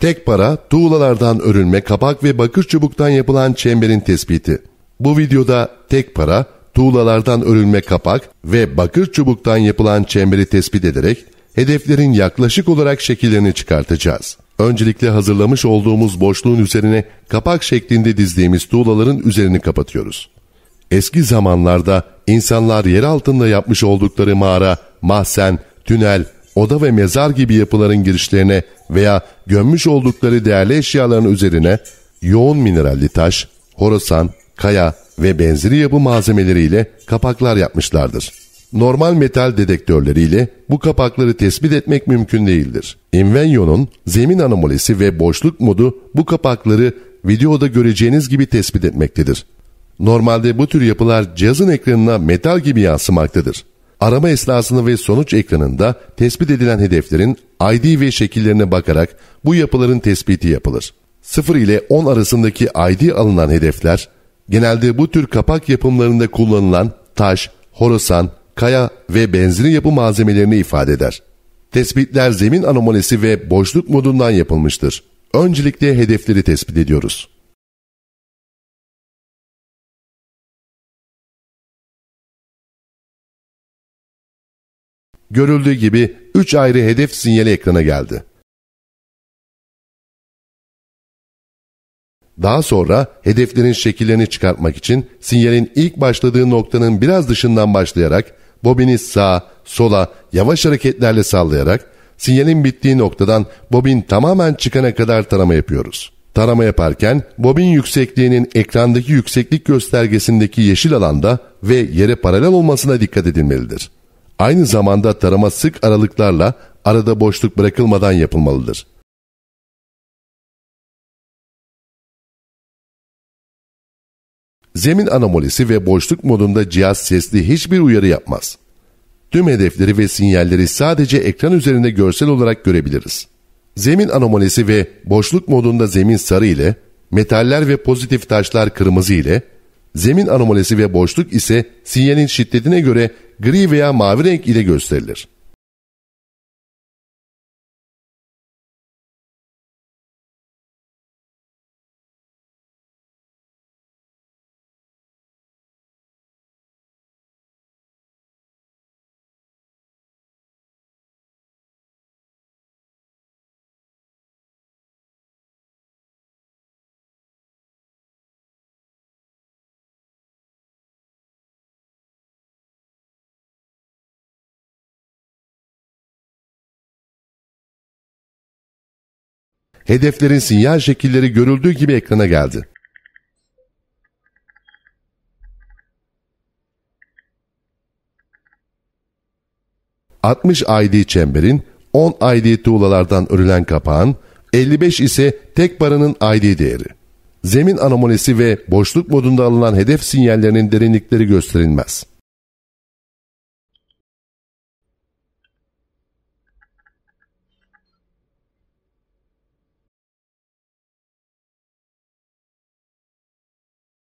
Tek para, tuğlalardan örülme kapak ve bakır çubuktan yapılan çemberin tespiti. Bu videoda tek para, tuğlalardan örülme kapak ve bakır çubuktan yapılan çemberi tespit ederek hedeflerin yaklaşık olarak şekillerini çıkartacağız. Öncelikle hazırlamış olduğumuz boşluğun üzerine kapak şeklinde dizdiğimiz tuğlaların üzerini kapatıyoruz. Eski zamanlarda insanlar yer altında yapmış oldukları mağara, mahzen, tünel, oda ve mezar gibi yapıların girişlerine veya gömmüş oldukları değerli eşyaların üzerine yoğun mineralli taş, horasan, kaya ve benzeri yapı malzemeleriyle kapaklar yapmışlardır. Normal metal dedektörleriyle bu kapakları tespit etmek mümkün değildir. Invenio'nun zemin anomalisi ve boşluk modu bu kapakları videoda göreceğiniz gibi tespit etmektedir. Normalde bu tür yapılar cihazın ekranına metal gibi yansımaktadır arama esnasında ve sonuç ekranında tespit edilen hedeflerin ID ve şekillerine bakarak bu yapıların tespiti yapılır. 0 ile 10 arasındaki ID alınan hedefler, genelde bu tür kapak yapımlarında kullanılan taş, horasan, kaya ve benzeri yapı malzemelerini ifade eder. Tespitler zemin anomalisi ve boşluk modundan yapılmıştır. Öncelikle hedefleri tespit ediyoruz. Görüldüğü gibi üç ayrı hedef sinyali ekrana geldi. Daha sonra hedeflerin şekillerini çıkartmak için sinyalin ilk başladığı noktanın biraz dışından başlayarak bobini sağa, sola yavaş hareketlerle sallayarak sinyalin bittiği noktadan bobin tamamen çıkana kadar tarama yapıyoruz. Tarama yaparken bobin yüksekliğinin ekrandaki yükseklik göstergesindeki yeşil alanda ve yere paralel olmasına dikkat edilmelidir. Aynı zamanda tarama sık aralıklarla arada boşluk bırakılmadan yapılmalıdır. Zemin anomalisi ve boşluk modunda cihaz sesli hiçbir uyarı yapmaz. Tüm hedefleri ve sinyalleri sadece ekran üzerinde görsel olarak görebiliriz. Zemin anomalisi ve boşluk modunda zemin sarı ile, metaller ve pozitif taşlar kırmızı ile, zemin anomalisi ve boşluk ise sinyalin şiddetine göre gri veya mavi renk ile gösterilir. hedeflerin sinyal şekilleri görüldüğü gibi ekrana geldi. ...60 ID çemberin, 10 ID tuğlalardan örülen kapağın, 55 ise tek paranın ID değeri. Zemin anomalisi ve boşluk modunda alınan hedef sinyallerinin derinlikleri gösterilmez.